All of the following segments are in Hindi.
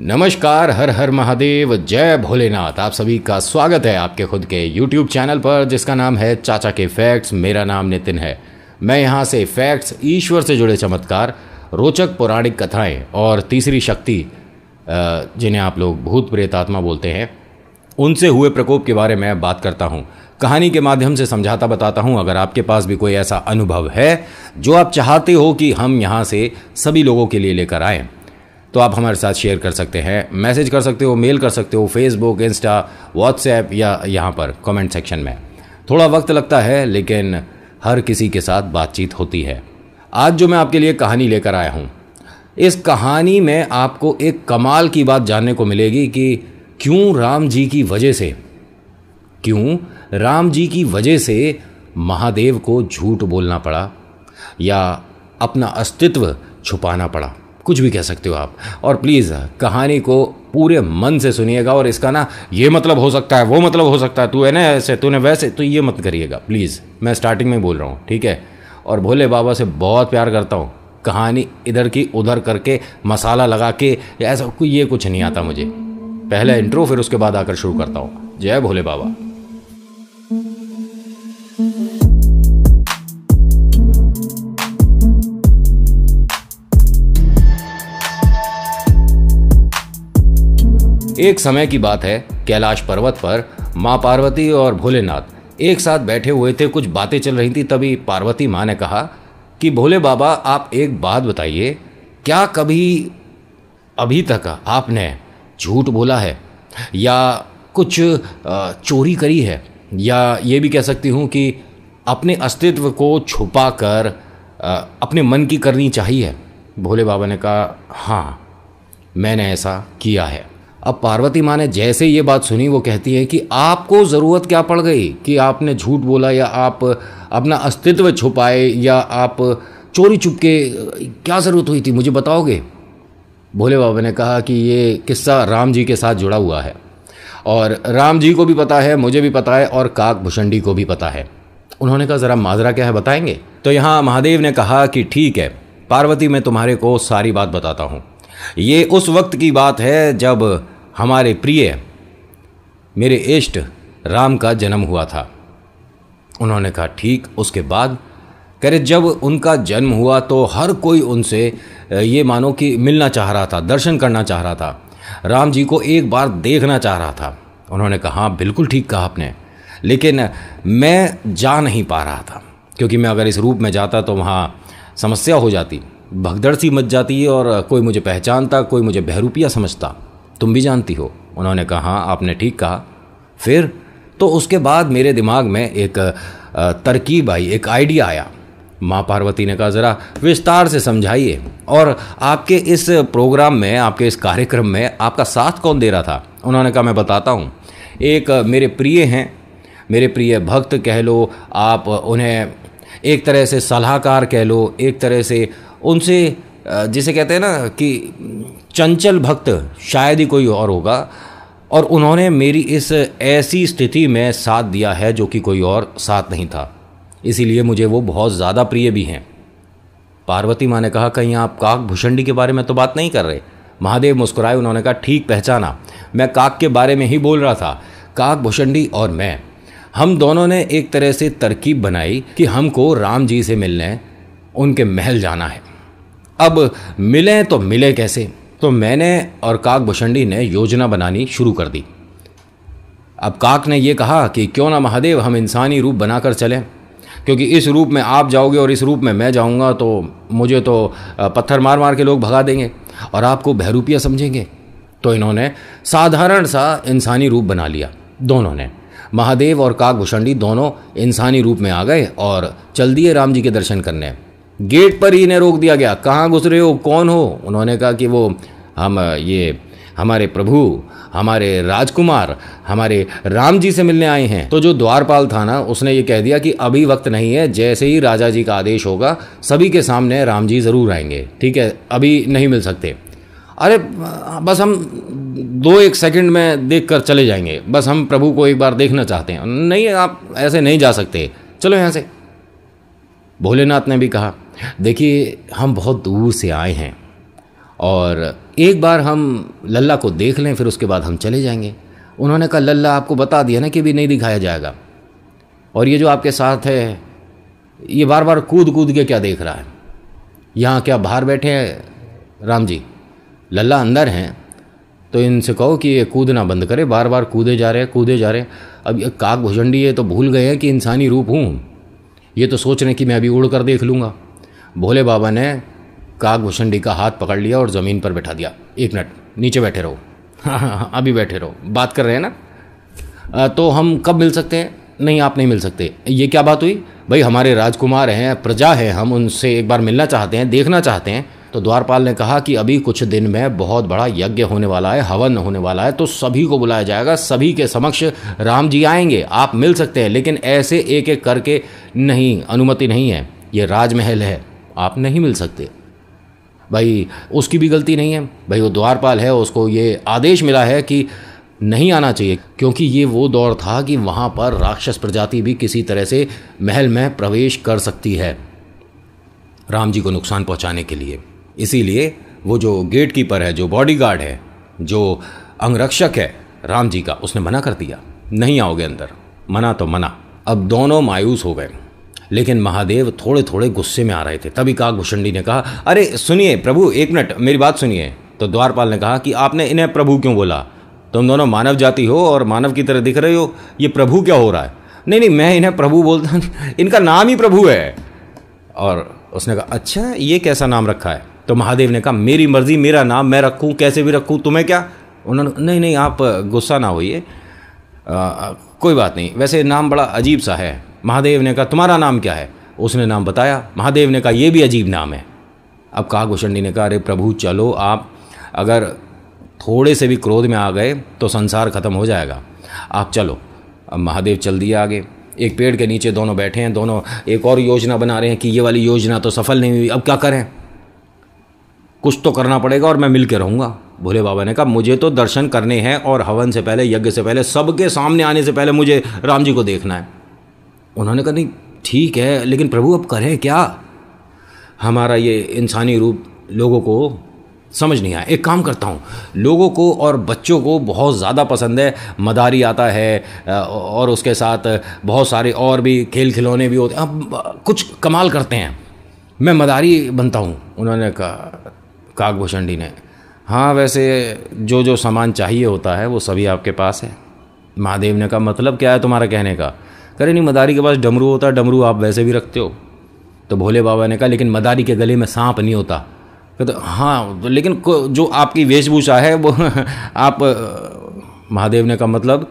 नमस्कार हर हर महादेव जय भोलेनाथ आप सभी का स्वागत है आपके खुद के YouTube चैनल पर जिसका नाम है चाचा के फैक्ट्स मेरा नाम नितिन है मैं यहाँ से फैक्ट्स ईश्वर से जुड़े चमत्कार रोचक पौराणिक कथाएं और तीसरी शक्ति जिन्हें आप लोग भूत प्रेत आत्मा बोलते हैं उनसे हुए प्रकोप के बारे में बात करता हूँ कहानी के माध्यम से समझाता बताता हूँ अगर आपके पास भी कोई ऐसा अनुभव है जो आप चाहते हो कि हम यहाँ से सभी लोगों के लिए लेकर आएँ तो आप हमारे साथ शेयर कर सकते हैं मैसेज कर सकते हो मेल कर सकते हो फेसबुक इंस्टा व्हाट्सएप या यहाँ पर कमेंट सेक्शन में थोड़ा वक्त लगता है लेकिन हर किसी के साथ बातचीत होती है आज जो मैं आपके लिए कहानी लेकर आया हूँ इस कहानी में आपको एक कमाल की बात जानने को मिलेगी कि क्यों राम जी की वजह से क्यों राम जी की वजह से महादेव को झूठ बोलना पड़ा या अपना अस्तित्व छुपाना पड़ा कुछ भी कह सकते हो आप और प्लीज़ कहानी को पूरे मन से सुनिएगा और इसका ना ये मतलब हो सकता है वो मतलब हो सकता है तू है ना ऐसे तूने वैसे तो ये मत करिएगा प्लीज़ मैं स्टार्टिंग में बोल रहा हूँ ठीक है और भोले बाबा से बहुत प्यार करता हूँ कहानी इधर की उधर करके मसाला लगा के ऐसा ये कुछ नहीं आता मुझे पहले इंट्रो फिर उसके बाद आकर शुरू करता हूँ जय भोले बाबा एक समय की बात है कैलाश पर्वत पर माँ पार्वती और भोलेनाथ एक साथ बैठे हुए थे कुछ बातें चल रही थी तभी पार्वती माँ ने कहा कि भोले बाबा आप एक बात बताइए क्या कभी अभी तक आपने झूठ बोला है या कुछ चोरी करी है या ये भी कह सकती हूँ कि अपने अस्तित्व को छुपा कर अपने मन की करनी चाहिए भोले बाबा ने कहा हाँ मैंने ऐसा किया है अब पार्वती माँ ने जैसे ये बात सुनी वो कहती है कि आपको ज़रूरत क्या पड़ गई कि आपने झूठ बोला या आप अपना अस्तित्व छुपाए या आप चोरी चुपके क्या ज़रूरत हुई थी मुझे बताओगे भोले बाबा ने कहा कि ये किस्सा राम जी के साथ जुड़ा हुआ है और राम जी को भी पता है मुझे भी पता है और काक भुषंडी को भी पता है उन्होंने कहा ज़रा माजरा क्या है बताएंगे तो यहाँ महादेव ने कहा कि ठीक है पार्वती मैं तुम्हारे को सारी बात बताता हूँ ये उस वक्त की बात है जब हमारे प्रिय मेरे इष्ट राम का जन्म हुआ था उन्होंने कहा ठीक उसके बाद कह रहे जब उनका जन्म हुआ तो हर कोई उनसे ये मानो कि मिलना चाह रहा था दर्शन करना चाह रहा था राम जी को एक बार देखना चाह रहा था उन्होंने कहा हाँ बिल्कुल ठीक कहा आपने लेकिन मैं जा नहीं पा रहा था क्योंकि मैं अगर इस रूप में जाता तो वहाँ समस्या हो जाती भगदड़ सी मच जाती और कोई मुझे पहचानता कोई मुझे बहरूपिया समझता तुम भी जानती हो उन्होंने कहा आपने ठीक कहा फिर तो उसके बाद मेरे दिमाग में एक तरकीब आई एक आइडिया आया माँ पार्वती ने कहा ज़रा विस्तार से समझाइए और आपके इस प्रोग्राम में आपके इस कार्यक्रम में आपका साथ कौन दे रहा था उन्होंने कहा मैं बताता हूँ एक मेरे प्रिय हैं मेरे प्रिय भक्त कह लो आप उन्हें एक तरह से सलाहकार कह लो एक तरह से उनसे जिसे कहते हैं ना कि चंचल भक्त शायद ही कोई और होगा और उन्होंने मेरी इस ऐसी स्थिति में साथ दिया है जो कि कोई और साथ नहीं था इसीलिए मुझे वो बहुत ज़्यादा प्रिय भी हैं पार्वती माँ ने कहा कहीं आप काक भूषणी के बारे में तो बात नहीं कर रहे महादेव मुस्कुराए उन्होंने कहा ठीक पहचाना मैं काक के बारे में ही बोल रहा था काक भूषणी और मैं हम दोनों ने एक तरह से तरकीब बनाई कि हमको राम जी से मिलने उनके महल जाना है अब मिलें तो मिले कैसे तो मैंने और काक भुशंडी ने योजना बनानी शुरू कर दी अब काक ने यह कहा कि क्यों ना महादेव हम इंसानी रूप बनाकर चलें क्योंकि इस रूप में आप जाओगे और इस रूप में मैं जाऊंगा तो मुझे तो पत्थर मार मार के लोग भगा देंगे और आपको बहरूपिया समझेंगे तो इन्होंने साधारण सा इंसानी रूप बना लिया दोनों ने महादेव और काक भुशंडी दोनों इंसानी रूप में आ गए और चल दिए राम जी के दर्शन करने गेट पर ही इन्हें रोक दिया गया कहाँ घुस रहे हो कौन हो उन्होंने कहा कि वो हम ये हमारे प्रभु हमारे राजकुमार हमारे राम जी से मिलने आए हैं तो जो द्वारपाल था ना उसने ये कह दिया कि अभी वक्त नहीं है जैसे ही राजा जी का आदेश होगा सभी के सामने राम जी ज़रूर आएंगे ठीक है अभी नहीं मिल सकते अरे बस हम दो एक सेकंड में देख कर चले जाएंगे बस हम प्रभु को एक बार देखना चाहते हैं नहीं आप ऐसे नहीं जा सकते चलो यहाँ से भोलेनाथ ने भी कहा देखिए हम बहुत दूर से आए हैं और एक बार हम लल्ला को देख लें फिर उसके बाद हम चले जाएंगे उन्होंने कहा लल्ला आपको बता दिया ना कि भी नहीं दिखाया जाएगा और ये जो आपके साथ है ये बार बार कूद कूद के क्या देख रहा है यहाँ क्या बाहर बैठे हैं राम जी लल्ला अंदर हैं तो इनसे कहो कि ये कूदना बंद करे बार बार कूदे जा रहे हैं कूदे जा रहे हैं अब ये काक भुजंडी ये तो भूल गए हैं कि इंसानी रूप हूँ ये तो सोच रहे हैं कि मैं अभी उड़ कर देख लूँगा भोले बाबा ने काकभूषणी का हाथ पकड़ लिया और ज़मीन पर बैठा दिया एक मिनट नीचे बैठे रहो हाँ हाँ अभी बैठे रहो बात कर रहे हैं ना तो हम कब मिल सकते हैं नहीं आप नहीं मिल सकते ये क्या बात हुई भाई हमारे राजकुमार हैं प्रजा हैं हम उनसे एक बार मिलना चाहते हैं देखना चाहते हैं तो द्वारपाल ने कहा कि अभी कुछ दिन में बहुत बड़ा यज्ञ होने वाला है हवन होने वाला है तो सभी को बुलाया जाएगा सभी के समक्ष राम जी आएंगे आप मिल सकते हैं लेकिन ऐसे एक एक करके नहीं अनुमति नहीं है ये राजमहल है आप नहीं मिल सकते भाई उसकी भी गलती नहीं है भाई वो द्वारपाल है उसको ये आदेश मिला है कि नहीं आना चाहिए क्योंकि ये वो दौर था कि वहाँ पर राक्षस प्रजाति भी किसी तरह से महल में प्रवेश कर सकती है राम जी को नुकसान पहुँचाने के लिए इसीलिए वो जो गेट कीपर है जो बॉडीगार्ड है जो अंगरक्षक है राम जी का उसने मना कर दिया नहीं आओगे अंदर मना तो मना अब दोनों मायूस हो गए लेकिन महादेव थोड़े थोड़े गुस्से में आ रहे थे तभी काकभूषणी ने कहा अरे सुनिए प्रभु एक मिनट मेरी बात सुनिए तो द्वारपाल ने कहा कि आपने इन्हें प्रभु क्यों बोला तुम दोनों मानव जाति हो और मानव की तरह दिख रहे हो ये प्रभु क्या हो रहा है नहीं नहीं मैं इन्हें प्रभु बोलता इनका नाम ही प्रभु है और उसने कहा अच्छा ये कैसा नाम रखा है तो महादेव ने कहा मेरी मर्जी मेरा नाम मैं रखूँ कैसे भी रखूँ तुम्हें क्या उन्होंने नहीं नहीं आप गुस्सा ना होइए कोई बात नहीं वैसे नाम बड़ा अजीब सा है महादेव ने कहा तुम्हारा नाम क्या है उसने नाम बताया महादेव ने कहा यह भी अजीब नाम है अब कहा गुशंडी ने कहा अरे प्रभु चलो आप अगर थोड़े से भी क्रोध में आ गए तो संसार खत्म हो जाएगा आप चलो अब महादेव चल दिया आगे एक पेड़ के नीचे दोनों बैठे हैं दोनों एक और योजना बना रहे हैं कि ये वाली योजना तो सफल नहीं हुई अब क्या करें कुछ तो करना पड़ेगा और मैं मिल के रहूँगा भोले बाबा ने कहा मुझे तो दर्शन करने हैं और हवन से पहले यज्ञ से पहले सबके सामने आने से पहले मुझे राम जी को देखना है उन्होंने कहा नहीं ठीक है लेकिन प्रभु अब करें क्या हमारा ये इंसानी रूप लोगों को समझ नहीं आया एक काम करता हूँ लोगों को और बच्चों को बहुत ज़्यादा पसंद है मदारी आता है और उसके साथ बहुत सारे और भी खेल खिलौने भी होते हैं अब कुछ कमाल करते हैं मैं मदारी बनता हूँ उन्होंने कहा कागभूषण डी ने हाँ वैसे जो जो सामान चाहिए होता है वो सभी आपके पास है महादेव ने कहा मतलब क्या है तुम्हारा कहने का करे नहीं मदारी के पास डमरू होता डमरू आप वैसे भी रखते हो तो भोले बाबा ने कहा लेकिन मदारी के गले में सांप नहीं होता कहते तो हाँ तो लेकिन जो आपकी वेशभूषा है वो आप महादेव ने कहा मतलब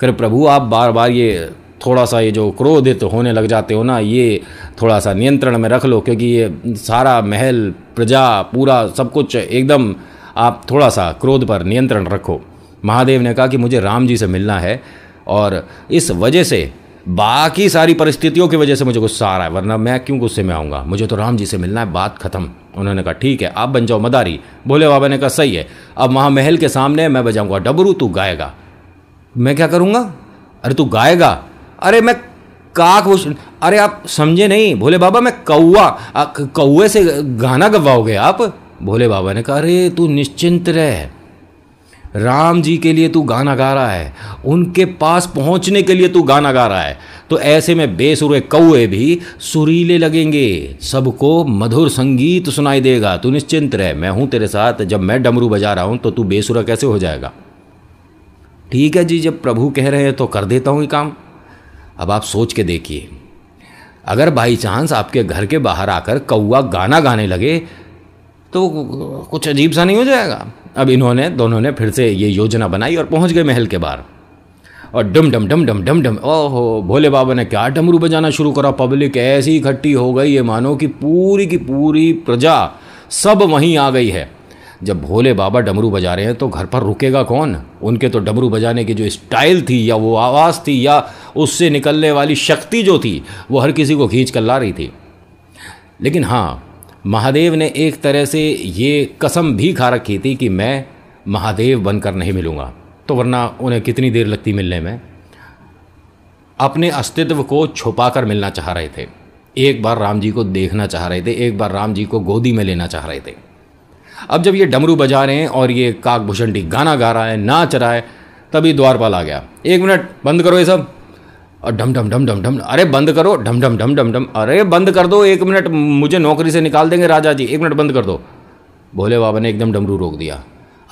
करे प्रभु आप बार बार ये थोड़ा सा ये जो क्रोधित होने लग जाते हो ना ये थोड़ा सा नियंत्रण में रख लो क्योंकि ये सारा महल प्रजा पूरा सब कुछ एकदम आप थोड़ा सा क्रोध पर नियंत्रण रखो महादेव ने कहा कि मुझे राम जी से मिलना है और इस वजह से बाकी सारी परिस्थितियों की वजह से मुझे गुस्सा आ रहा है वरना मैं क्यों गुस्से में आऊँगा मुझे तो राम जी से मिलना है बात खत्म उन्होंने कहा ठीक है आप बन जाओ मदारी भोले बाबा ने कहा सही है अब वहाँ महल के सामने मैं बजाऊँगा डबरू तू गाएगा मैं क्या करूँगा अरे तू गाएगा अरे मैं काक वो अरे आप समझे नहीं भोले बाबा मैं कौआ कौए से गाना गवाओगे आप भोले बाबा ने कहा अरे तू निश्चिंत रह राम जी के लिए तू गाना गा रहा है उनके पास पहुंचने के लिए तू गाना गा रहा है तो ऐसे में बेसुरे कौए भी सुरीले लगेंगे सबको मधुर संगीत सुनाई देगा तू निश्चिंत रह मैं हूं तेरे साथ जब मैं डमरू बजा रहा हूं तो तू बेसुरा कैसे हो जाएगा ठीक है जी जब प्रभु कह रहे हैं तो कर देता हूँ ये काम अब आप सोच के देखिए अगर बाई चांस आपके घर के बाहर आकर कौआ गाना गाने लगे तो कुछ अजीब सा नहीं हो जाएगा अब इन्होंने दोनों ने फिर से ये योजना बनाई और पहुंच गए महल के बाहर और डम डम डम डम डम डम ओहो भोले बाबा ने क्या डमरू बजाना शुरू करा पब्लिक ऐसी इकट्ठी हो गई ये मानो कि पूरी की पूरी प्रजा सब वहीं आ गई है जब भोले बाबा डमरू बजा रहे हैं तो घर पर रुकेगा कौन उनके तो डमरू बजाने की जो स्टाइल थी या वो आवाज़ थी या उससे निकलने वाली शक्ति जो थी वो हर किसी को खींच कर ला रही थी लेकिन हाँ महादेव ने एक तरह से ये कसम भी खा रखी थी कि मैं महादेव बनकर नहीं मिलूँगा तो वरना उन्हें कितनी देर लगती मिलने में अपने अस्तित्व को छुपाकर मिलना चाह रहे थे एक बार राम जी को देखना चाह रहे थे एक बार राम जी को गोदी में लेना चाह रहे थे अब जब ये डमरू बजा रहे हैं और ये काकभूषण गाना गा रहा है नाच रहा है तभी द्वारपाल आ गया एक मिनट बंद करो ये सब और ढम ढम ढम ढम ढम अरे बंद करो ढम ढम ढम ढम ढम अरे बंद कर दो एक मिनट मुझे नौकरी से निकाल देंगे राजा जी एक मिनट बंद कर दो भोले बाबा ने एकदम डमरू रोक दिया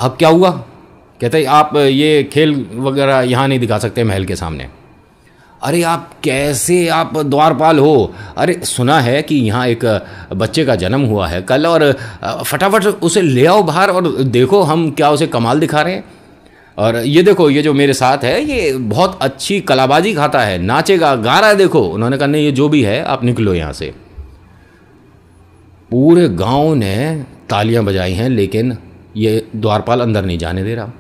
अब क्या हुआ कहते आप ये खेल वगैरह यहाँ नहीं दिखा सकते महल के सामने अरे आप कैसे आप द्वारपाल हो अरे सुना है कि यहाँ एक बच्चे का जन्म हुआ है कल और फटाफट उसे ले आओ बाहर और देखो हम क्या उसे कमाल दिखा रहे हैं और ये देखो ये जो मेरे साथ है ये बहुत अच्छी कलाबाजी खाता है नाचेगा गा रहा है देखो उन्होंने कहा नहीं ये जो भी है आप निकलो यहाँ से पूरे गांव ने तालियां बजाई हैं लेकिन ये द्वारपाल अंदर नहीं जाने दे रहा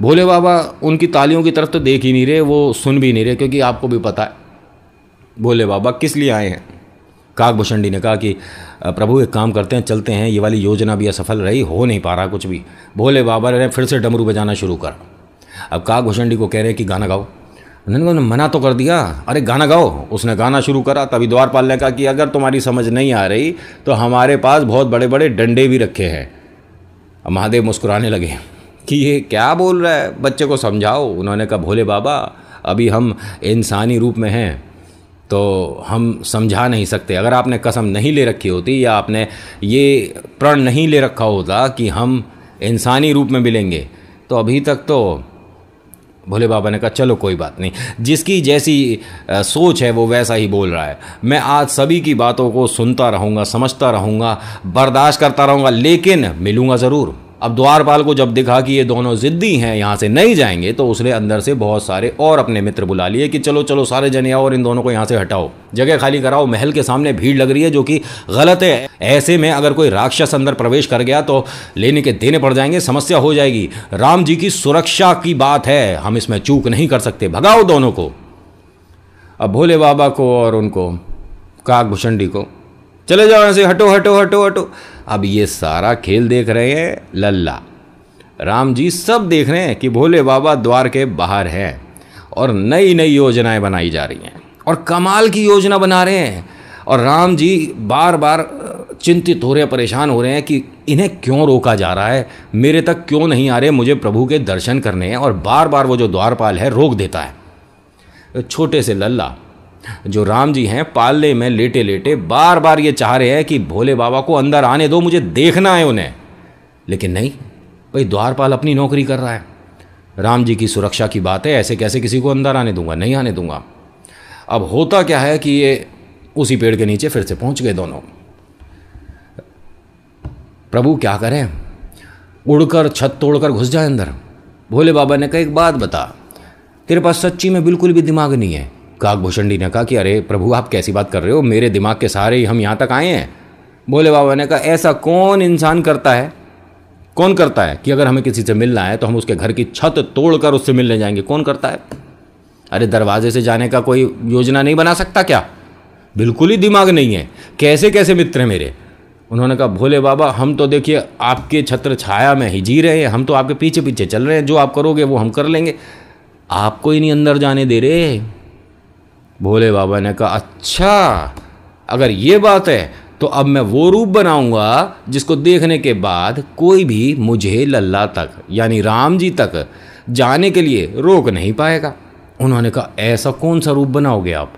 भोले बाबा उनकी तालियों की तरफ तो देख ही नहीं रहे वो सुन भी नहीं रहे क्योंकि आपको भी पता है भोले बाबा किस लिए आए हैं काकभूषणी ने कहा कि प्रभु एक काम करते हैं चलते हैं ये वाली योजना भी असफल रही हो नहीं पा रहा कुछ भी भोले बाबा ने फिर से डमरू बजाना शुरू कर अब का घोषणडी को कह रहे हैं कि गाना गाओ उन्होंने उन्होंने मना तो कर दिया अरे गाना गाओ उसने गाना शुरू करा तभी द्वारपाल ने कहा कि अगर तुम्हारी समझ नहीं आ रही तो हमारे पास बहुत बड़े बड़े डंडे भी रखे हैं अब महादेव मुस्कुराने लगे कि ये क्या बोल रहा है बच्चे को समझाओ उन्होंने कहा भोले बाबा अभी हम इंसानी रूप में हैं तो हम समझा नहीं सकते अगर आपने कसम नहीं ले रखी होती या आपने ये प्रण नहीं ले रखा होता कि हम इंसानी रूप में मिलेंगे तो अभी तक तो भोले बाबा ने कहा चलो कोई बात नहीं जिसकी जैसी सोच है वो वैसा ही बोल रहा है मैं आज सभी की बातों को सुनता रहूँगा समझता रहूँगा बर्दाश्त करता रहूँगा लेकिन मिलूँगा ज़रूर अब द्वारपाल को जब दिखा कि ये दोनों ज़िद्दी हैं यहाँ से नहीं जाएंगे तो उसने अंदर से बहुत सारे और अपने मित्र बुला लिए कि चलो चलो सारे जने आओ और इन दोनों को यहाँ से हटाओ जगह खाली कराओ महल के सामने भीड़ लग रही है जो कि गलत है ऐसे में अगर कोई राक्षस अंदर प्रवेश कर गया तो लेने के देने पड़ जाएंगे समस्या हो जाएगी राम जी की सुरक्षा की बात है हम इसमें चूक नहीं कर सकते भगाओ दोनों को अब भोले बाबा को और उनको काकभूषणी को चले जाओ यहाँ से हटो हटो हटो हटो अब ये सारा खेल देख रहे हैं लल्ला राम जी सब देख रहे हैं कि भोले बाबा द्वार के बाहर हैं और नई नई योजनाएं बनाई जा रही हैं और कमाल की योजना बना रहे हैं और राम जी बार बार चिंतित हो रहे हैं परेशान हो रहे हैं कि इन्हें क्यों रोका जा रहा है मेरे तक क्यों नहीं आ रहे मुझे प्रभु के दर्शन करने हैं और बार बार वो जो द्वारपाल है रोक देता है छोटे से लल्ला जो राम जी हैं पाले में लेटे लेटे बार बार ये चाह रहे हैं कि भोले बाबा को अंदर आने दो मुझे देखना है उन्हें लेकिन नहीं भाई द्वारपाल अपनी नौकरी कर रहा है राम जी की सुरक्षा की बात है ऐसे कैसे किसी को अंदर आने दूंगा नहीं आने दूंगा अब होता क्या है कि ये उसी पेड़ के नीचे फिर से पहुंच गए दोनों प्रभु क्या करें उड़कर छत तोड़कर घुस जाए अंदर भोले बाबा ने कहा एक बात बता तेरे पास सच्ची में बिल्कुल भी दिमाग नहीं है काकभूषणी ने कहा कि अरे प्रभु आप कैसी बात कर रहे हो मेरे दिमाग के सहारे ही हम यहाँ तक आए हैं भोले बाबा ने कहा ऐसा कौन इंसान करता है कौन करता है कि अगर हमें किसी से मिलना है तो हम उसके घर की छत तोड़कर उससे मिलने जाएंगे कौन करता है अरे दरवाजे से जाने का कोई योजना नहीं बना सकता क्या बिल्कुल ही दिमाग नहीं है कैसे कैसे मित्र हैं मेरे उन्होंने कहा भोले बाबा हम तो देखिए आपके छत्र छाया में ही जी रहे हैं हम तो आपके पीछे पीछे चल रहे हैं जो आप करोगे वो हम कर लेंगे आपको ही नहीं अंदर जाने दे रहे भोले बाबा ने कहा अच्छा अगर ये बात है तो अब मैं वो रूप बनाऊंगा जिसको देखने के बाद कोई भी मुझे लल्ला तक यानी राम जी तक जाने के लिए रोक नहीं पाएगा उन्होंने कहा ऐसा कौन सा रूप बनाओगे आप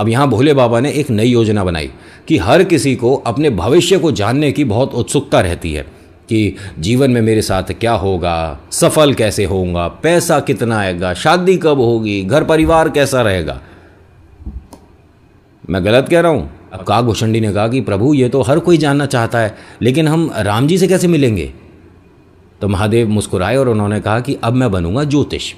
अब यहाँ भोले बाबा ने एक नई योजना बनाई कि हर किसी को अपने भविष्य को जानने की बहुत उत्सुकता रहती है कि जीवन में मेरे साथ क्या होगा सफल कैसे होऊंगा पैसा कितना आएगा शादी कब होगी घर परिवार कैसा रहेगा मैं गलत कह रहा हूँ अब अच्छा। काक भूषणी ने कहा कि प्रभु ये तो हर कोई जानना चाहता है लेकिन हम राम जी से कैसे मिलेंगे तो महादेव मुस्कुराए और उन्होंने कहा कि अब मैं बनूंगा ज्योतिष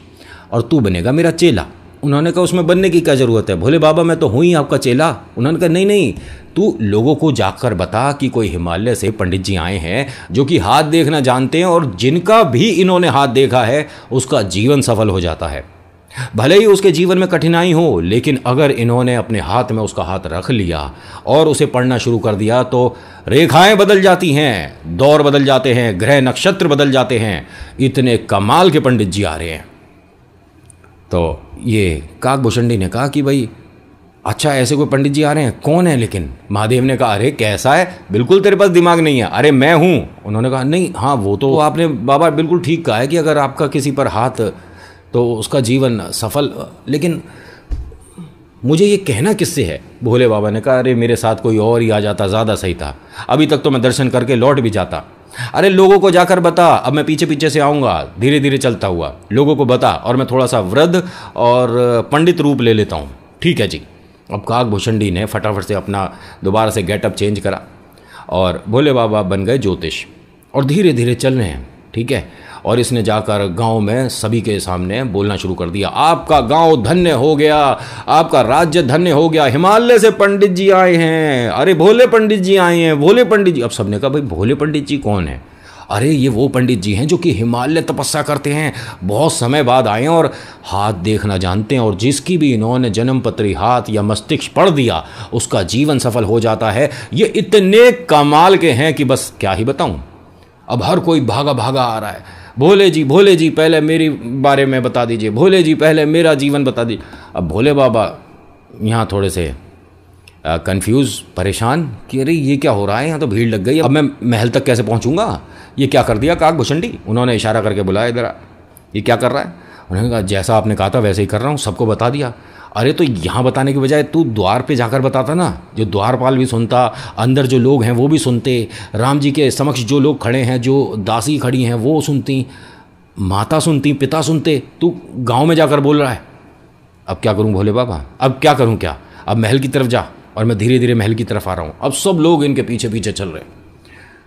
और तू बनेगा मेरा चेला उन्होंने कहा उसमें बनने की क्या ज़रूरत है भोले बाबा मैं तो हूँ ही आपका चेला उन्होंने कहा नहीं नहीं तू लोगों को जाकर बता कि कोई हिमालय से पंडित जी आए हैं जो कि हाथ देखना जानते हैं और जिनका भी इन्होंने हाथ देखा है उसका जीवन सफल हो जाता है भले ही उसके जीवन में कठिनाई हो लेकिन अगर इन्होंने अपने हाथ में उसका हाथ रख लिया और उसे पढ़ना शुरू कर दिया तो रेखाएं बदल जाती हैं दौर बदल जाते हैं ग्रह नक्षत्र बदल जाते हैं इतने कमाल के पंडित जी आ रहे हैं तो ये काकभूषणी ने कहा कि भाई अच्छा ऐसे कोई पंडित जी आ रहे हैं कौन है लेकिन महादेव ने कहा अरे कैसा है बिल्कुल तेरे पास दिमाग नहीं है अरे मैं हूँ उन्होंने कहा नहीं हाँ वो तो आपने बाबा बिल्कुल ठीक कहा है कि अगर आपका किसी पर हाथ तो उसका जीवन सफल लेकिन मुझे ये कहना किससे है भोले बाबा ने कहा अरे मेरे साथ कोई और ही आ जाता ज़्यादा सही था अभी तक तो मैं दर्शन करके लौट भी जाता अरे लोगों को जाकर बता अब मैं पीछे पीछे से आऊँगा धीरे धीरे चलता हुआ लोगों को बता और मैं थोड़ा सा वृद्ध और पंडित रूप ले लेता हूँ ठीक है जी अब काकभूषणी ने फटाफट से अपना दोबारा से गेटअप चेंज करा और भोले बाबा बन गए ज्योतिष और धीरे धीरे चल रहे हैं ठीक है और इसने जाकर गांव में सभी के सामने बोलना शुरू कर दिया आपका गांव धन्य हो गया आपका राज्य धन्य हो गया हिमालय से पंडित जी आए हैं अरे भोले पंडित जी आए हैं भोले पंडित जी अब सबने कहा भाई भोले पंडित जी कौन है अरे ये वो पंडित जी हैं जो कि हिमालय तपस्या करते हैं बहुत समय बाद आए और हाथ देखना जानते हैं और जिसकी भी इन्होंने जन्मपत्री हाथ या मस्तिष्क पढ़ दिया उसका जीवन सफल हो जाता है ये इतने कमाल के हैं कि बस क्या ही बताऊं अब हर कोई भागा भागा आ रहा है भोले जी भोले जी पहले मेरी बारे में बता दीजिए भोले जी पहले मेरा जीवन बता दीजिए अब भोले बाबा यहाँ थोड़े से कंफ्यूज परेशान कि अरे ये क्या हो रहा है यहाँ तो भीड़ लग गई अब मैं महल तक कैसे पहुँचूँगा ये क्या कर दिया काक भुशंडी उन्होंने इशारा करके बुलाया इधर ये क्या कर रहा है उन्होंने कहा जैसा आपने कहा था वैसे ही कर रहा हूँ सबको बता दिया अरे तो यहाँ बताने के बजाय तू द्वार पे जाकर बताता ना जो द्वारपाल भी सुनता अंदर जो लोग हैं वो भी सुनते राम जी के समक्ष जो लोग खड़े हैं जो दासी खड़ी हैं वो सुनती माता सुनती पिता सुनते तू गाँव में जाकर बोल रहा है अब क्या करूँ भोले बाबा अब क्या करूँ क्या अब महल की तरफ जा और मैं धीरे धीरे महल की तरफ आ रहा हूँ अब सब लोग इनके पीछे पीछे चल रहे हैं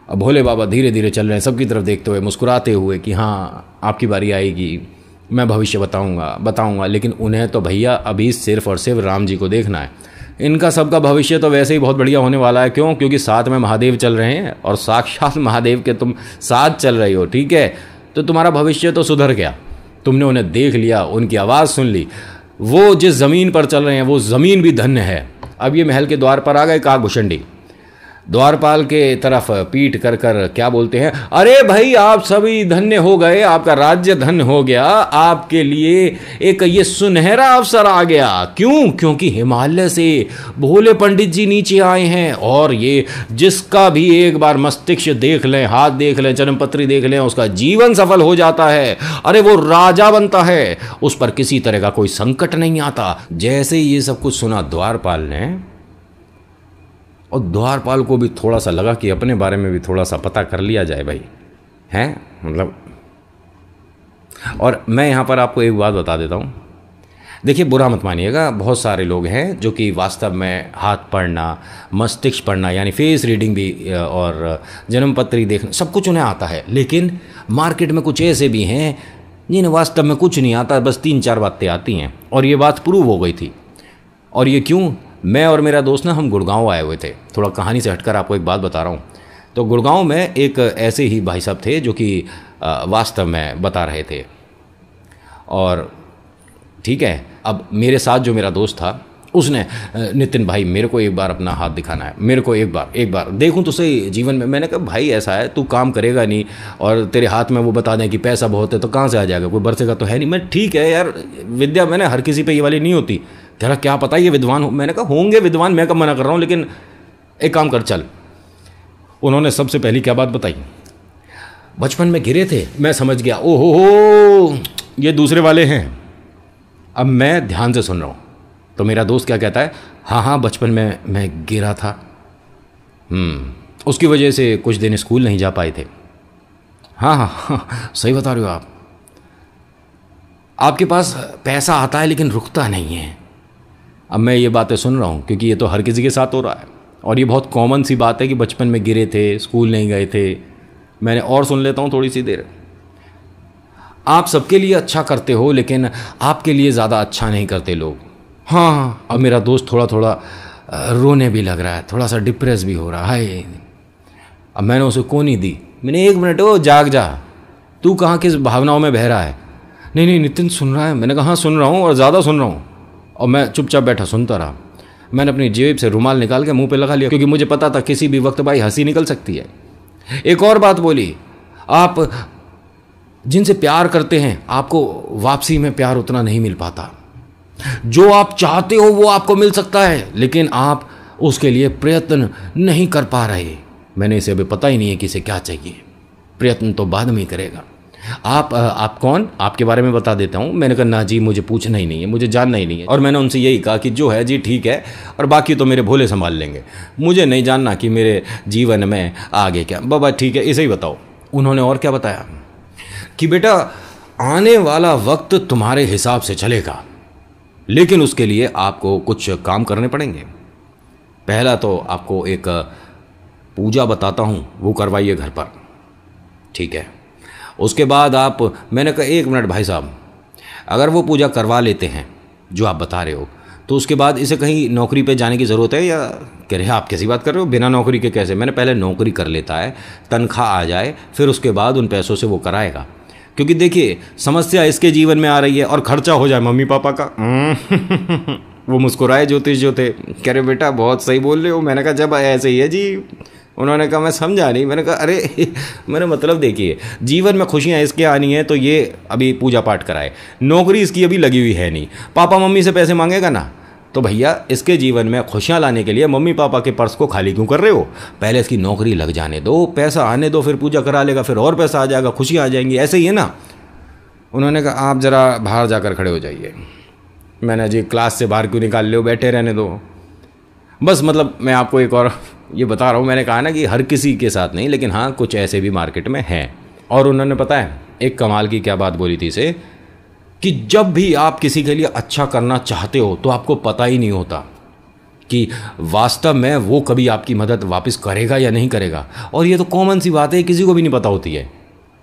अब भोले बाबा धीरे धीरे चल रहे हैं सबकी तरफ देखते हुए मुस्कुराते हुए कि हाँ आपकी बारी आएगी मैं भविष्य बताऊंगा बताऊंगा लेकिन उन्हें तो भैया अभी सिर्फ और सिर्फ राम जी को देखना है इनका सबका भविष्य तो वैसे ही बहुत बढ़िया होने वाला है क्यों क्योंकि साथ में महादेव चल रहे हैं और साक्षात महादेव के तुम साथ चल रही हो ठीक है तो तुम्हारा भविष्य तो सुधर गया तुमने उन्हें देख लिया उनकी आवाज़ सुन ली वो जिस ज़मीन पर चल रहे हैं वो ज़मीन भी धन्य है अब ये महल के द्वार पर आ गए काक भुषंडी द्वारपाल के तरफ पीट कर कर क्या बोलते हैं अरे भाई आप सभी धन्य हो गए आपका राज्य धन्य हो गया आपके लिए एक ये सुनहरा अवसर आ गया क्यों क्योंकि हिमालय से भोले पंडित जी नीचे आए हैं और ये जिसका भी एक बार मस्तिष्क देख लें हाथ देख लें जन्मपत्री देख लें उसका जीवन सफल हो जाता है अरे वो राजा बनता है उस पर किसी तरह का कोई संकट नहीं आता जैसे ये सब कुछ सुना द्वारपाल ने और द्वारपाल को भी थोड़ा सा लगा कि अपने बारे में भी थोड़ा सा पता कर लिया जाए भाई हैं मतलब और मैं यहाँ पर आपको एक बात बता देता हूँ देखिए बुरा मत मानिएगा बहुत सारे लोग हैं जो कि वास्तव में हाथ पढ़ना मस्तिष्क पढ़ना यानी फेस रीडिंग भी और जन्म पत्री देखना सब कुछ उन्हें आता है लेकिन मार्केट में कुछ ऐसे भी हैं जिन्हें वास्तव में कुछ नहीं आता बस तीन चार बातें आती हैं और ये बात प्रूव हो गई थी और ये क्यों मैं और मेरा दोस्त ना हम गुड़गांव आए हुए थे थोड़ा कहानी से हटकर आपको एक बात बता रहा हूँ तो गुड़गांव में एक ऐसे ही भाई साहब थे जो कि वास्तव में बता रहे थे और ठीक है अब मेरे साथ जो मेरा दोस्त था उसने नितिन भाई मेरे को एक बार अपना हाथ दिखाना है मेरे को एक बार एक बार देखूं तो सही जीवन में मैंने कहा भाई ऐसा है तू काम करेगा नहीं और तेरे हाथ में वो बता दें कि पैसा बहुत है तो कहाँ से आ जाएगा कोई बरसेगा तो है नहीं मैं ठीक है यार विद्या मैंने हर किसी पे ये वाली नहीं होती तेरा क्या पता ये विद्वान हो मैंने कहा होंगे विद्वान मैं कब मना कर रहा हूँ लेकिन एक काम कर चल उन्होंने सबसे पहली क्या बात बताई बचपन में गिरे थे मैं समझ गया ओहो हो ये दूसरे वाले हैं अब मैं ध्यान से सुन रहा हूँ तो मेरा दोस्त क्या कहता है हाँ हाँ बचपन में मैं गिरा था हम्म, उसकी वजह से कुछ दिन स्कूल नहीं जा पाए थे हाँ हाँ हाँ सही बता रहे हो आप आपके पास पैसा आता है लेकिन रुकता नहीं है अब मैं ये बातें सुन रहा हूँ क्योंकि ये तो हर किसी के साथ हो रहा है और ये बहुत कॉमन सी बात है कि बचपन में गिरे थे स्कूल नहीं गए थे मैंने और सुन लेता हूँ थोड़ी सी देर आप सबके लिए अच्छा करते हो लेकिन आपके लिए ज़्यादा अच्छा नहीं करते लोग हाँ अब मेरा दोस्त थोड़ा थोड़ा रोने भी लग रहा है थोड़ा सा डिप्रेस भी हो रहा है अब मैंने उसे कोनी दी मैंने एक मिनट ओ जाग जा तू कहाँ किस भावनाओं में बह रहा है नहीं नहीं नितिन सुन रहा है मैंने कहा हाँ, सुन रहा हूँ और ज़्यादा सुन रहा हूँ और मैं चुपचाप बैठा सुनता रहा मैंने अपनी जेब से रुमाल निकाल के मुंह पे लगा लिया क्योंकि मुझे पता था किसी भी वक्त भाई हंसी निकल सकती है एक और बात बोली आप जिनसे प्यार करते हैं आपको वापसी में प्यार उतना नहीं मिल पाता जो आप चाहते हो वो आपको मिल सकता है लेकिन आप उसके लिए प्रयत्न नहीं कर पा रहे मैंने इसे अभी पता ही नहीं है कि इसे क्या चाहिए प्रयत्न तो बाद में ही करेगा आप आप कौन आपके बारे में बता देता हूँ मैंने कहा ना जी मुझे पूछना ही नहीं है मुझे जानना ही नहीं है और मैंने उनसे यही कहा कि जो है जी ठीक है और बाकी तो मेरे भोले संभाल लेंगे मुझे नहीं जानना कि मेरे जीवन में आगे क्या बाबा ठीक है इसे ही बताओ उन्होंने और क्या बताया कि बेटा आने वाला वक्त तुम्हारे हिसाब से चलेगा लेकिन उसके लिए आपको कुछ काम करने पड़ेंगे पहला तो आपको एक पूजा बताता हूँ वो करवाइए घर पर ठीक है उसके बाद आप मैंने कहा एक मिनट भाई साहब अगर वो पूजा करवा लेते हैं जो आप बता रहे हो तो उसके बाद इसे कहीं नौकरी पे जाने की ज़रूरत है या कह रहे हैं आप कैसी बात कर रहे हो बिना नौकरी के कैसे मैंने पहले नौकरी कर लेता है तनख्वाह आ जाए फिर उसके बाद उन पैसों से वो कराएगा क्योंकि देखिए समस्या इसके जीवन में आ रही है और खर्चा हो जाए मम्मी पापा का वो मुस्कुराए ज्योतिष जो थे कह रहे बेटा बहुत सही बोल रहे हो मैंने कहा जब ऐसे ही है जी उन्होंने कहा मैं समझा नहीं मैंने कहा अरे मैंने मतलब देखिए जीवन में खुशियाँ इसके आनी है तो ये अभी पूजा पाठ कराए नौकरी इसकी अभी लगी हुई है नहीं पापा मम्मी से पैसे मांगेगा ना तो भैया इसके जीवन में खुशियाँ लाने के लिए मम्मी पापा के पर्स को खाली क्यों कर रहे हो पहले इसकी नौकरी लग जाने दो पैसा आने दो फिर पूजा करा लेगा फिर और पैसा आ जाएगा खुशियाँ आ जाएंगी ऐसे ही है ना उन्होंने कहा आप ज़रा बाहर जाकर खड़े हो जाइए मैंने जी क्लास से बाहर क्यों निकाल लो बैठे रहने दो बस मतलब मैं आपको एक और ये बता रहा हूँ मैंने कहा ना कि हर किसी के साथ नहीं लेकिन हाँ कुछ ऐसे भी मार्केट में हैं और उन्होंने पता है एक कमाल की क्या बात बोली थी इसे कि जब भी आप किसी के लिए अच्छा करना चाहते हो तो आपको पता ही नहीं होता कि वास्तव में वो कभी आपकी मदद वापस करेगा या नहीं करेगा और ये तो कॉमन सी बात है किसी को भी नहीं पता होती है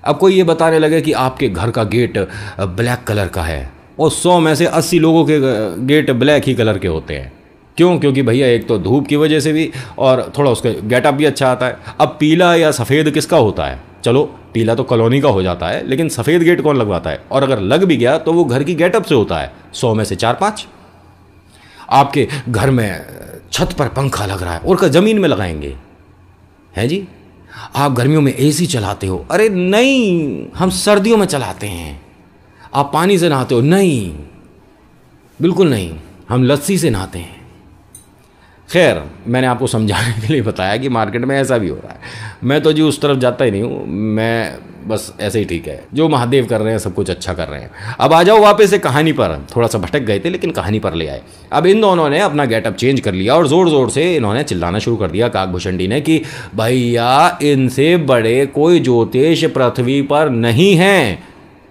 अब कोई ये बताने लगे कि आपके घर का गेट ब्लैक कलर का है और सौ में से अस्सी लोगों के गेट ब्लैक ही कलर के होते हैं क्यों क्योंकि भैया एक तो धूप की वजह से भी और थोड़ा उसका गेटअप भी अच्छा आता है अब पीला या सफ़ेद किसका होता है चलो पीला तो कॉलोनी का हो जाता है लेकिन सफ़ेद गेट कौन लगवाता है और अगर लग भी गया तो वो घर की गेटअप से होता है सौ में से चार पाँच आपके घर में छत पर पंखा लग रहा है और का ज़मीन में लगाएंगे हैं जी आप गर्मियों में एसी चलाते हो अरे नहीं हम सर्दियों में चलाते हैं आप पानी से नहाते हो नहीं बिल्कुल नहीं हम लस्सी से नहाते हैं खैर मैंने आपको समझाने के लिए बताया कि मार्केट में ऐसा भी हो रहा है मैं तो जी उस तरफ जाता ही नहीं हूँ मैं बस ऐसे ही ठीक है जो महादेव कर रहे हैं सब कुछ अच्छा कर रहे हैं अब आ जाओ वापस से कहानी पर थोड़ा सा भटक गए थे लेकिन कहानी पर ले आए अब इन दोनों ने अपना गेटअप चेंज कर लिया और ज़ोर ज़ोर से इन्होंने चिल्लाना शुरू कर दिया काकभूषणी ने कि भैया इनसे बड़े कोई ज्योतिष पृथ्वी पर नहीं हैं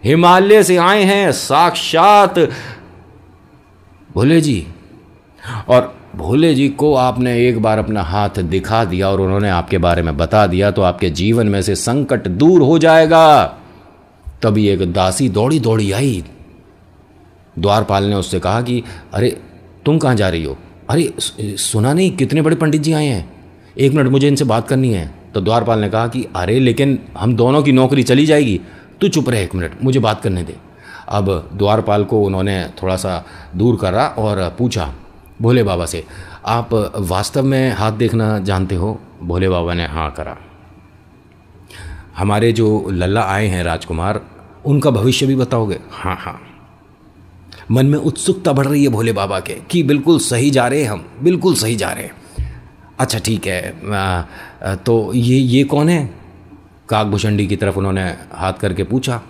हिमालय से आए हैं साक्षात भोले जी और भोले जी को आपने एक बार अपना हाथ दिखा दिया और उन्होंने आपके बारे में बता दिया तो आपके जीवन में से संकट दूर हो जाएगा तभी एक दासी दौड़ी दौड़ी आई द्वारपाल ने उससे कहा कि अरे तुम कहाँ जा रही हो अरे सुना नहीं कितने बड़े पंडित जी आए हैं एक मिनट मुझे इनसे बात करनी है तो द्वारपाल ने कहा कि अरे लेकिन हम दोनों की नौकरी चली जाएगी तू चुप रहे एक मिनट मुझे बात करने दे अब द्वारपाल को उन्होंने थोड़ा सा दूर करा और पूछा भोले बाबा से आप वास्तव में हाथ देखना जानते हो भोले बाबा ने हाँ करा हमारे जो लल्ला आए हैं राजकुमार उनका भविष्य भी बताओगे हाँ हाँ मन में उत्सुकता बढ़ रही है भोले बाबा के कि बिल्कुल सही जा रहे हैं हम बिल्कुल सही जा रहे हैं अच्छा ठीक है आ, तो ये ये कौन है काकभूषणी की तरफ उन्होंने हाथ करके पूछा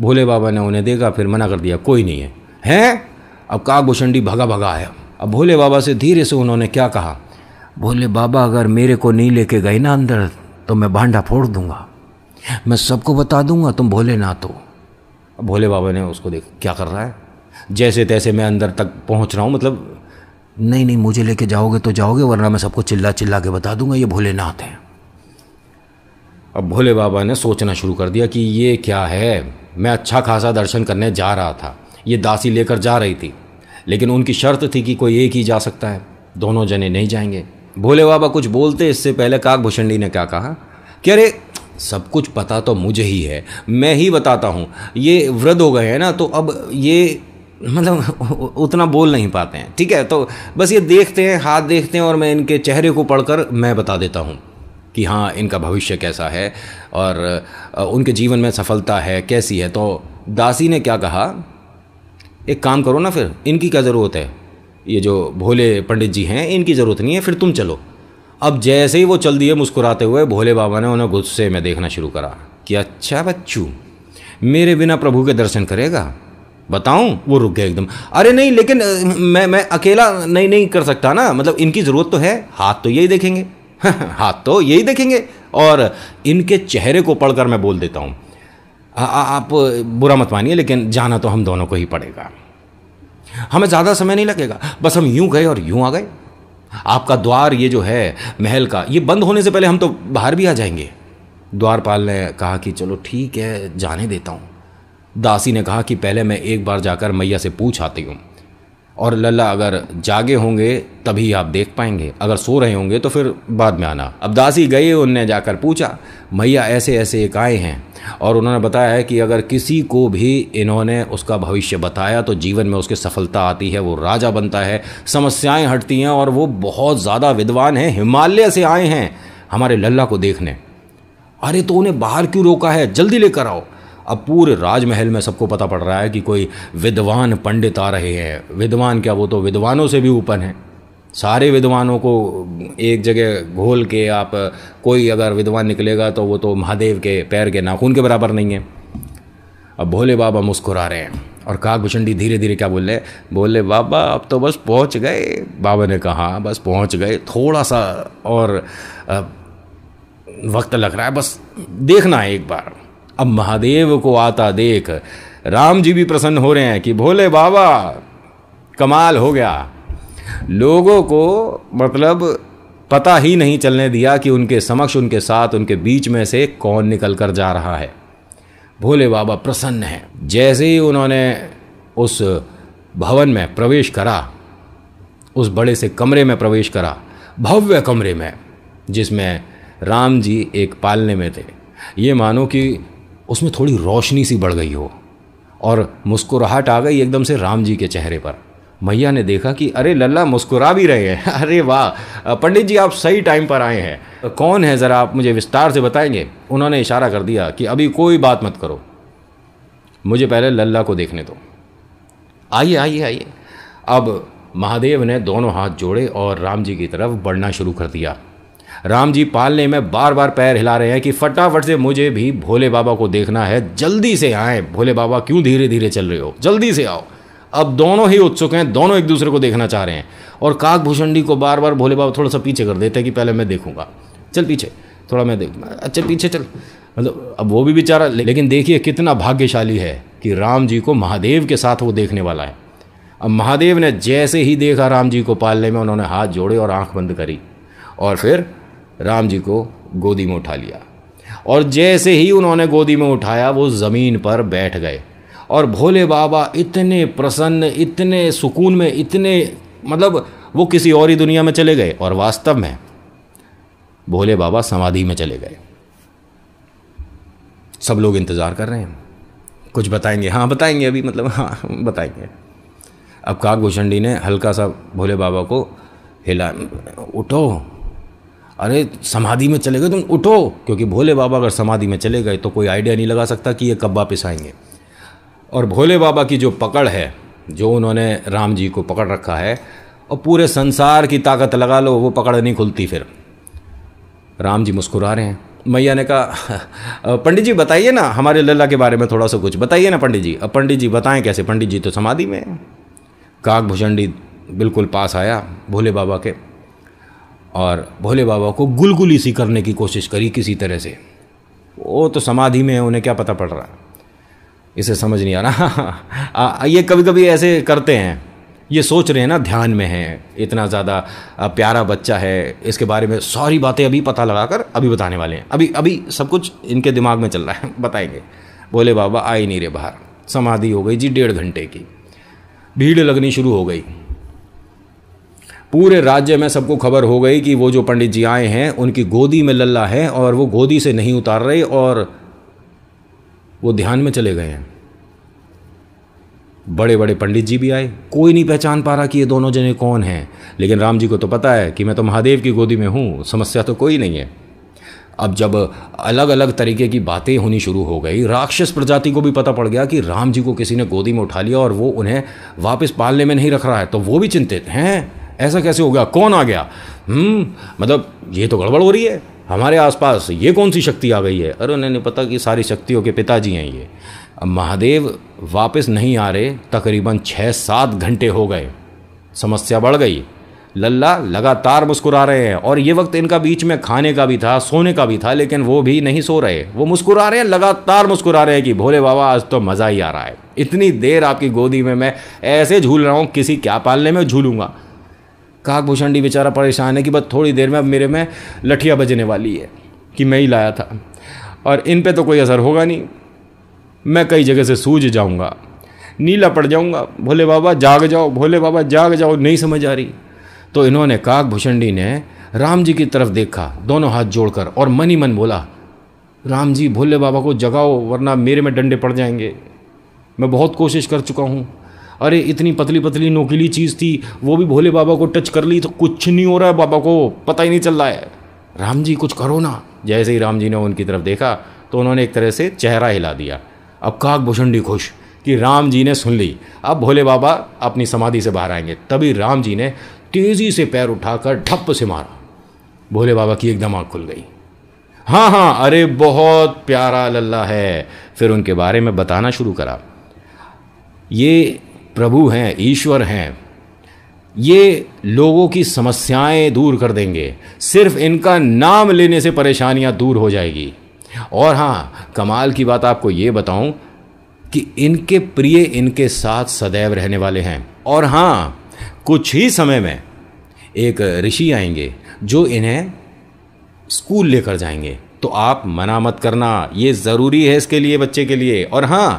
भोले बाबा ने उन्हें देखा फिर मना कर दिया कोई नहीं है हैं अब काकभूषणी भगा भगा आया अब भोले बाबा से धीरे से उन्होंने क्या कहा भोले बाबा अगर मेरे को नहीं लेके गए ना अंदर तो मैं भांडा फोड़ दूंगा मैं सबको बता दूंगा तुम भोले ना तो अब भोले बाबा ने उसको देख क्या कर रहा है जैसे तैसे मैं अंदर तक पहुंच रहा हूँ मतलब नहीं नहीं मुझे लेके जाओगे तो जाओगे वरना मैं सबको चिल्ला चिल्ला के बता दूंगा ये भोलेनाथ हैं अब भोले बाबा ने सोचना शुरू कर दिया कि ये क्या है मैं अच्छा खासा दर्शन करने जा रहा था ये दासी लेकर जा रही थी लेकिन उनकी शर्त थी कि कोई एक ही जा सकता है दोनों जने नहीं जाएंगे भोले बाबा कुछ बोलते इससे पहले काकभूषणी ने क्या कहा कि अरे सब कुछ पता तो मुझे ही है मैं ही बताता हूँ ये वृद्ध हो गए हैं ना तो अब ये मतलब उतना बोल नहीं पाते हैं ठीक है तो बस ये देखते हैं हाथ देखते हैं और मैं इनके चेहरे को पढ़कर मैं बता देता हूँ कि हाँ इनका भविष्य कैसा है और उनके जीवन में सफलता है कैसी है तो दासी ने क्या कहा एक काम करो ना फिर इनकी क्या ज़रूरत है ये जो भोले पंडित जी हैं इनकी ज़रूरत नहीं है फिर तुम चलो अब जैसे ही वो चल दिए मुस्कुराते हुए भोले बाबा ने उन्हें गुस्से में देखना शुरू करा कि अच्छा बच्चू मेरे बिना प्रभु के दर्शन करेगा बताऊं वो रुक गए एकदम अरे नहीं लेकिन मैं मैं अकेला नहीं नहीं कर सकता ना मतलब इनकी ज़रूरत तो है हाथ तो यही देखेंगे हाथ तो यही देखेंगे और इनके चेहरे को पढ़कर मैं बोल देता हूँ आ, आप बुरा मत मानिए लेकिन जाना तो हम दोनों को ही पड़ेगा हमें ज़्यादा समय नहीं लगेगा बस हम यूं गए और यूं आ गए आपका द्वार ये जो है महल का ये बंद होने से पहले हम तो बाहर भी आ जाएंगे द्वारपाल ने कहा कि चलो ठीक है जाने देता हूँ दासी ने कहा कि पहले मैं एक बार जाकर मैया से पूछ आती हूँ और लल्ला अगर जागे होंगे तभी आप देख पाएंगे अगर सो रहे होंगे तो फिर बाद में आना अब दासी गए उनने जाकर पूछा मैया ऐसे ऐसे एक आए हैं और उन्होंने बताया है कि अगर किसी को भी इन्होंने उसका भविष्य बताया तो जीवन में उसकी सफलता आती है वो राजा बनता है समस्याएं हटती हैं और वो बहुत ज़्यादा विद्वान हैं हिमालय से आए हैं हमारे लल्ला को देखने अरे तो उन्हें बाहर क्यों रोका है जल्दी लेकर आओ अब पूरे राजमहल में सबको पता पड़ रहा है कि कोई विद्वान पंडित आ रहे हैं विद्वान क्या वो तो विद्वानों से भी ऊपर हैं सारे विद्वानों को एक जगह घोल के आप कोई अगर विद्वान निकलेगा तो वो तो महादेव के पैर के नाखून के बराबर नहीं है अब भोले बाबा मुस्कुरा रहे हैं और काकभूषणी धीरे धीरे क्या बोल रहे बोले बाबा अब तो बस पहुंच गए बाबा ने कहा बस पहुंच गए थोड़ा सा और वक्त लग रहा है बस देखना है एक बार अब महादेव को आता देख राम जी भी प्रसन्न हो रहे हैं कि भोले बाबा कमाल हो गया लोगों को मतलब पता ही नहीं चलने दिया कि उनके समक्ष उनके साथ उनके बीच में से कौन निकल कर जा रहा है भोले बाबा प्रसन्न हैं जैसे ही उन्होंने उस भवन में प्रवेश करा उस बड़े से कमरे में प्रवेश करा भव्य कमरे में जिसमें राम जी एक पालने में थे ये मानो कि उसमें थोड़ी रोशनी सी बढ़ गई हो और मुस्कुराहट आ गई एकदम से राम जी के चेहरे पर मैया ने देखा कि अरे लल्ला मुस्कुरा भी रहे हैं अरे वाह पंडित जी आप सही टाइम पर आए हैं कौन है ज़रा आप मुझे विस्तार से बताएंगे उन्होंने इशारा कर दिया कि अभी कोई बात मत करो मुझे पहले लल्ला को देखने दो आइए आइए आइए अब महादेव ने दोनों हाथ जोड़े और राम जी की तरफ बढ़ना शुरू कर दिया राम जी पालने में बार बार पैर हिला रहे हैं कि फटाफट से मुझे भी भोले बाबा को देखना है जल्दी से आए भोले बाबा क्यों धीरे धीरे चल रहे हो जल्दी से आओ अब दोनों ही उत्सुक हैं दोनों एक दूसरे को देखना चाह रहे हैं और काक भूषणी को बार बार भोले बाबा थोड़ा सा पीछे कर देते हैं कि पहले मैं देखूंगा चल पीछे थोड़ा मैं देख अच्छा पीछे चल मतलब अब वो भी बेचारा लेकिन देखिए कितना भाग्यशाली है कि राम जी को महादेव के साथ वो देखने वाला है अब महादेव ने जैसे ही देखा राम जी को पालने में उन्होंने हाथ जोड़े और आंख बंद करी और फिर राम जी को गोदी में उठा लिया और जैसे ही उन्होंने गोदी में उठाया वो ज़मीन पर बैठ गए और भोले बाबा इतने प्रसन्न इतने सुकून में इतने मतलब वो किसी और ही दुनिया में चले गए और वास्तव में भोले बाबा समाधि में चले गए सब लोग इंतज़ार कर रहे हैं कुछ बताएंगे हाँ बताएंगे अभी मतलब हाँ बताएंगे अब काक भूषण ने हल्का सा भोले बाबा को हिला उठो अरे समाधि में चले गए तुम उठो क्योंकि भोले बाबा अगर समाधि में चले गए तो कोई आइडिया नहीं लगा सकता कि ये कब वापस आएंगे और भोले बाबा की जो पकड़ है जो उन्होंने राम जी को पकड़ रखा है और पूरे संसार की ताकत लगा लो वो पकड़ नहीं खुलती फिर राम जी मुस्कुरा रहे हैं मैया ने कहा पंडित जी बताइए ना हमारे लल्ला के बारे में थोड़ा सा कुछ बताइए ना पंडित जी अब पंडित जी बताएं कैसे पंडित जी तो समाधि में काक बिल्कुल पास आया भोले बाबा के और भोले बाबा को गुलगुली सी करने की कोशिश करी किसी तरह से वो तो समाधि में है उन्हें क्या पता पड़ रहा इसे समझ नहीं आ रहा ये कभी कभी ऐसे करते हैं ये सोच रहे हैं ना ध्यान में है इतना ज़्यादा प्यारा बच्चा है इसके बारे में सारी बातें अभी पता लगाकर अभी बताने वाले हैं अभी अभी सब कुछ इनके दिमाग में चल रहा है बताएंगे बोले बाबा आए नहीं रे बाहर समाधि हो गई जी डेढ़ घंटे की भीड़ लगनी शुरू हो गई पूरे राज्य में सबको खबर हो गई कि वो जो पंडित जी आए हैं उनकी गोदी में लल्ला है और वो गोदी से नहीं उतार रहे और वो ध्यान में चले गए हैं बड़े बड़े पंडित जी भी आए कोई नहीं पहचान पा रहा कि ये दोनों जने कौन हैं लेकिन राम जी को तो पता है कि मैं तो महादेव की गोदी में हूँ समस्या तो कोई नहीं है अब जब अलग अलग तरीके की बातें होनी शुरू हो गई राक्षस प्रजाति को भी पता पड़ गया कि राम जी को किसी ने गोदी में उठा लिया और वो उन्हें वापस पालने में नहीं रख रहा है तो वो भी चिंतित हैं ऐसा कैसे हो गया कौन आ गया हम्म, मतलब ये तो गड़बड़ हो रही है हमारे आसपास ये कौन सी शक्ति आ गई है अरे उन्हें नहीं पता कि सारी शक्तियों के पिताजी हैं ये अब महादेव वापस नहीं आ रहे तकरीबन छः सात घंटे हो गए समस्या बढ़ गई लल्ला लगातार मुस्कुरा रहे हैं और ये वक्त इनका बीच में खाने का भी था सोने का भी था लेकिन वो भी नहीं सो रहे वो मुस्कुरा रहे हैं लगातार मुस्कुरा रहे हैं कि भोले बाबा आज तो मज़ा ही आ रहा है इतनी देर आपकी गोदी में मैं ऐसे झूल रहा हूँ किसी क्या पालने में झूलूंगा काकभूषण डी बेचारा परेशान है कि बस थोड़ी देर में अब मेरे में लठिया बजने वाली है कि मैं ही लाया था और इन पर तो कोई असर होगा नहीं मैं कई जगह से सूझ जाऊँगा नीला पड़ जाऊँगा भोले बाबा जाग जाओ भोले बाबा जाग जाओ नहीं समझ आ रही तो इन्होंने काक भूषणी ने राम जी की तरफ देखा दोनों हाथ जोड़कर और मन ही मन बोला राम जी भोले बाबा को जगाओ वरना मेरे में डंडे पड़ जाएंगे मैं बहुत कोशिश कर चुका हूँ अरे इतनी पतली पतली नोकीली चीज़ थी वो भी भोले बाबा को टच कर ली तो कुछ नहीं हो रहा है बाबा को पता ही नहीं चल रहा है राम जी कुछ करो ना जैसे ही राम जी ने उनकी तरफ देखा तो उन्होंने एक तरह से चेहरा हिला दिया अब काक भूषणी खुश कि राम जी ने सुन ली अब भोले बाबा अपनी समाधि से बाहर आएंगे तभी राम जी ने तेज़ी से पैर उठाकर ठप से मारा भोले बाबा की एकदम आँख खुल गई हाँ हाँ अरे बहुत प्यारा लल्ला है फिर उनके बारे में बताना शुरू करा ये प्रभु हैं ईश्वर हैं ये लोगों की समस्याएं दूर कर देंगे सिर्फ इनका नाम लेने से परेशानियां दूर हो जाएगी और हाँ कमाल की बात आपको ये बताऊं कि इनके प्रिय इनके साथ सदैव रहने वाले हैं और हाँ कुछ ही समय में एक ऋषि आएंगे जो इन्हें स्कूल लेकर जाएंगे तो आप मना मत करना ये ज़रूरी है इसके लिए बच्चे के लिए और हाँ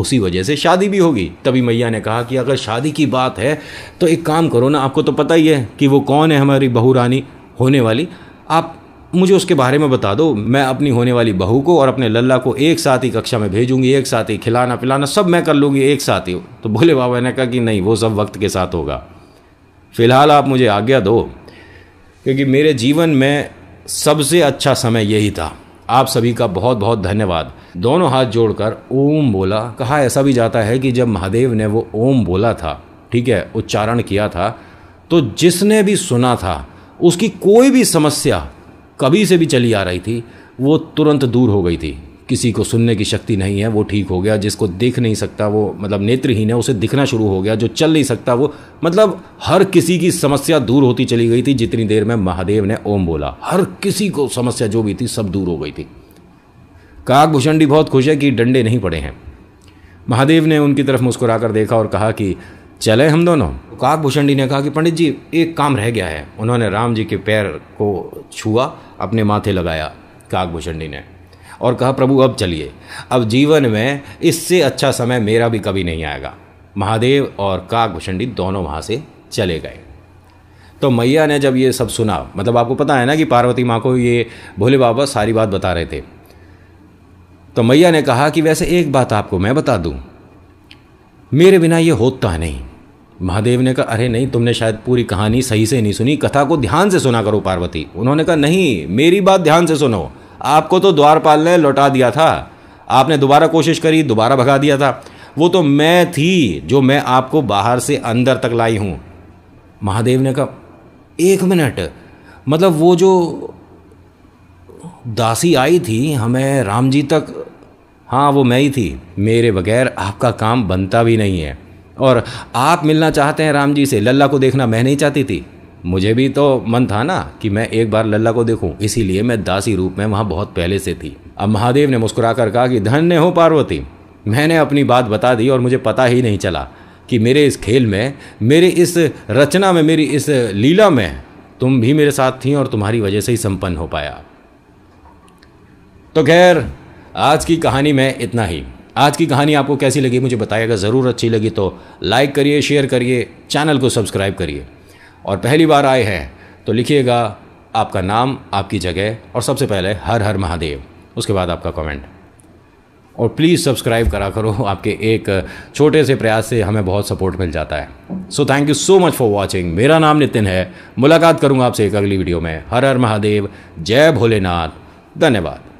उसी वजह से शादी भी होगी तभी मैया ने कहा कि अगर शादी की बात है तो एक काम करो ना आपको तो पता ही है कि वो कौन है हमारी बहू रानी होने वाली आप मुझे उसके बारे में बता दो मैं अपनी होने वाली बहू को और अपने लल्ला को एक साथ ही कक्षा में भेजूंगी एक साथ ही खिलाना पिलाना सब मैं कर लूँगी एक साथ ही तो भोले बाबा ने कहा कि नहीं वो सब वक्त के साथ होगा फ़िलहाल आप मुझे आज्ञा दो क्योंकि मेरे जीवन में सबसे अच्छा समय यही था आप सभी का बहुत बहुत धन्यवाद दोनों हाथ जोड़कर ओम बोला कहा ऐसा भी जाता है कि जब महादेव ने वो ओम बोला था ठीक है उच्चारण किया था तो जिसने भी सुना था उसकी कोई भी समस्या कभी से भी चली आ रही थी वो तुरंत दूर हो गई थी किसी को सुनने की शक्ति नहीं है वो ठीक हो गया जिसको देख नहीं सकता वो मतलब नेत्रहीन है उसे दिखना शुरू हो गया जो चल नहीं सकता वो मतलब हर किसी की समस्या दूर होती चली गई थी जितनी देर में महादेव ने ओम बोला हर किसी को समस्या जो भी थी सब दूर हो गई थी काकभूषण बहुत खुश है कि डंडे नहीं पड़े हैं महादेव ने उनकी तरफ मुस्कुराकर देखा और कहा कि चले हम दोनों तो काकभूषणी ने कहा कि पंडित जी एक काम रह गया है उन्होंने राम जी के पैर को छुआ अपने माथे लगाया काकभूषणी ने और कहा प्रभु अब चलिए अब जीवन में इससे अच्छा समय मेरा भी कभी नहीं आएगा महादेव और काकभूषणी दोनों वहाँ से चले गए तो मैया ने जब ये सब सुना मतलब आपको पता है ना कि पार्वती माँ को ये भोले बाबा सारी बात बता रहे थे तो मैया ने कहा कि वैसे एक बात आपको मैं बता दूँ मेरे बिना ये होता नहीं महादेव ने कहा अरे नहीं तुमने शायद पूरी कहानी सही से नहीं सुनी कथा को ध्यान से सुना करो पार्वती उन्होंने कहा नहीं मेरी बात ध्यान से सुनो आपको तो द्वारपाल ने लौटा दिया था आपने दोबारा कोशिश करी दोबारा भगा दिया था वो तो मैं थी जो मैं आपको बाहर से अंदर तक लाई हूँ महादेव ने कहा एक मिनट मतलब वो जो दासी आई थी हमें राम जी तक हाँ वो मैं ही थी मेरे बगैर आपका काम बनता भी नहीं है और आप मिलना चाहते हैं राम जी से लल्ला को देखना मैं नहीं चाहती थी मुझे भी तो मन था ना कि मैं एक बार लल्ला को देखूं इसीलिए मैं दासी रूप में वहां बहुत पहले से थी अब महादेव ने मुस्कुराकर कहा कि धन्य हो पार्वती मैंने अपनी बात बता दी और मुझे पता ही नहीं चला कि मेरे इस खेल में मेरे इस रचना में मेरी इस लीला में तुम भी मेरे साथ थी और तुम्हारी वजह से ही संपन्न हो पाया तो खैर आज की कहानी में इतना ही आज की कहानी आपको कैसी लगी मुझे बताइएगा ज़रूर अच्छी लगी तो लाइक करिए शेयर करिए चैनल को सब्सक्राइब करिए और पहली बार आए हैं तो लिखिएगा आपका नाम आपकी जगह और सबसे पहले हर हर महादेव उसके बाद आपका कमेंट और प्लीज़ सब्सक्राइब करा करो आपके एक छोटे से प्रयास से हमें बहुत सपोर्ट मिल जाता है so thank you so much for watching मेरा नाम नितिन है मुलाकात करूँगा आपसे एक अगली वीडियो में हर हर महादेव जय भोलेनाथ धन्यवाद